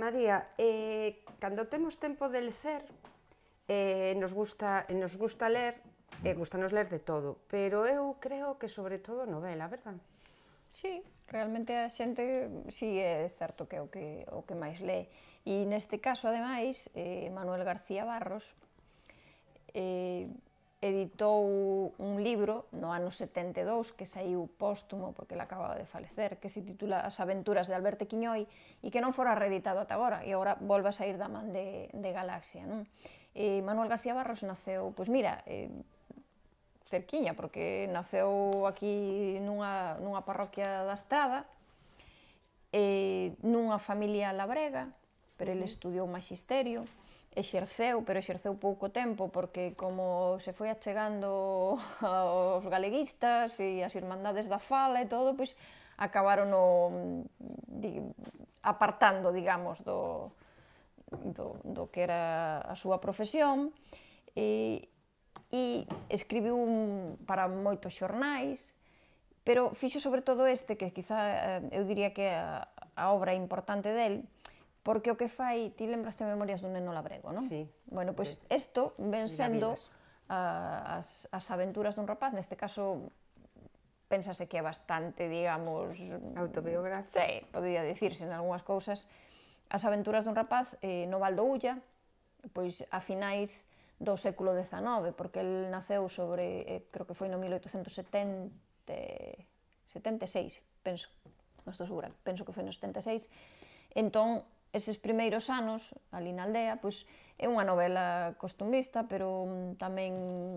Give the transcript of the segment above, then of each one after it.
María, eh, cando temos tempo de lecer, eh, nos gusta, nos gusta ler, e eh, gusta gustanos ler de todo, pero eu creo que sobre todo novela, verdad? Sí, realmente a xente sí é certo que é o que, o que máis lé. E neste caso, ademais, eh, Manuel García Barros eh, editou un libro no ano 72 que saiu póstumo porque ele acababa de falecer, que se titula As aventuras de Alberto Quiñoi e que non fora reeditado ata agora e agora volve a sair da man de, de Galaxia. Non? E Manuel García Barros naceu, pois mira, eh, cerquiña, porque naceu aquí nunha, nunha parroquia da Estrada, eh, nunha familia labrega, pero ele estudiou magisterio, exerceu, pero exerceu pouco tempo porque como se foi achegando aos galeguistas e as irmandades da fala e todo, pois acabaron o, di, apartando, digamos, do, do, do que era a súa profesión e, e escribiu un, para moitos xornais, pero fixo sobre todo este, que quizá eh, eu diría que a, a obra importante del, Porque o que fai, ti lembraste Memorias dun neno labrego, non? Sí. Bueno, pois pues isto ven sendo a, as, as aventuras dun rapaz, neste caso pensase que é bastante, digamos... Autobiográfico. Sí, podría dicirse en algunhas cousas. As aventuras dun rapaz eh, no Valdo Ulla, pois a finais do século XIX, porque el naceu sobre, eh, creo que foi no 1870, 76, penso, non estou segura, penso que foi no 76, entón eses primeiros anos, ali na aldea, pois é unha novela costumbrista, pero mm, tamén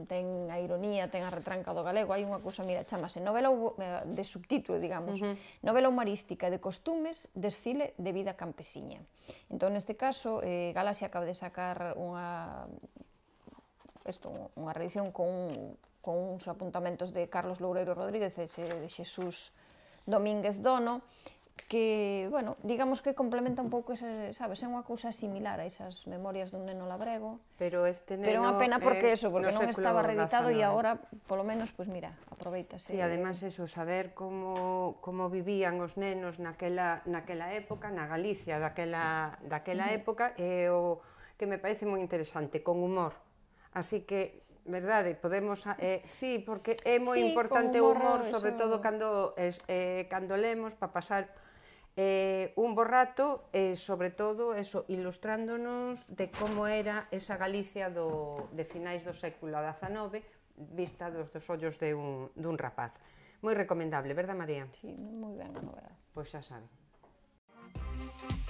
ten a ironía, ten a retranca do galego, hai unha cousa, mira, chamase novela eh, de subtítulo, digamos, uh -huh. novela humorística de costumes, desfile de vida campesiña. Entón, neste caso, eh, Galaxia acaba de sacar unha isto, unha reedición con, con uns apuntamentos de Carlos Loureiro Rodríguez e de Xesús Domínguez Dono, que, bueno, digamos que complementa un pouco ese, sabes, é unha cousa similar a esas memorias dun neno labrego. Pero este neno Pero unha pena porque eh, eso, porque no non estaba reeditado e eh. agora, polo menos, pois pues mira, aproveitase. Sí, además eso, saber como como vivían os nenos naquela naquela época, na Galicia daquela daquela época é o que me parece moi interesante, con humor. Así que verdade, podemos eh, sí, porque é moi sí, importante o humor, humor sobre eso... todo cando eh, cando lemos para pasar eh, un borrato, eh, sobre todo, eso, ilustrándonos de como era esa Galicia do, de finais do século XIX, vista dos dos ollos de un, dun rapaz. Moi recomendable, verdad, María? Sí, moi ben a novela. Pois xa sabe. Música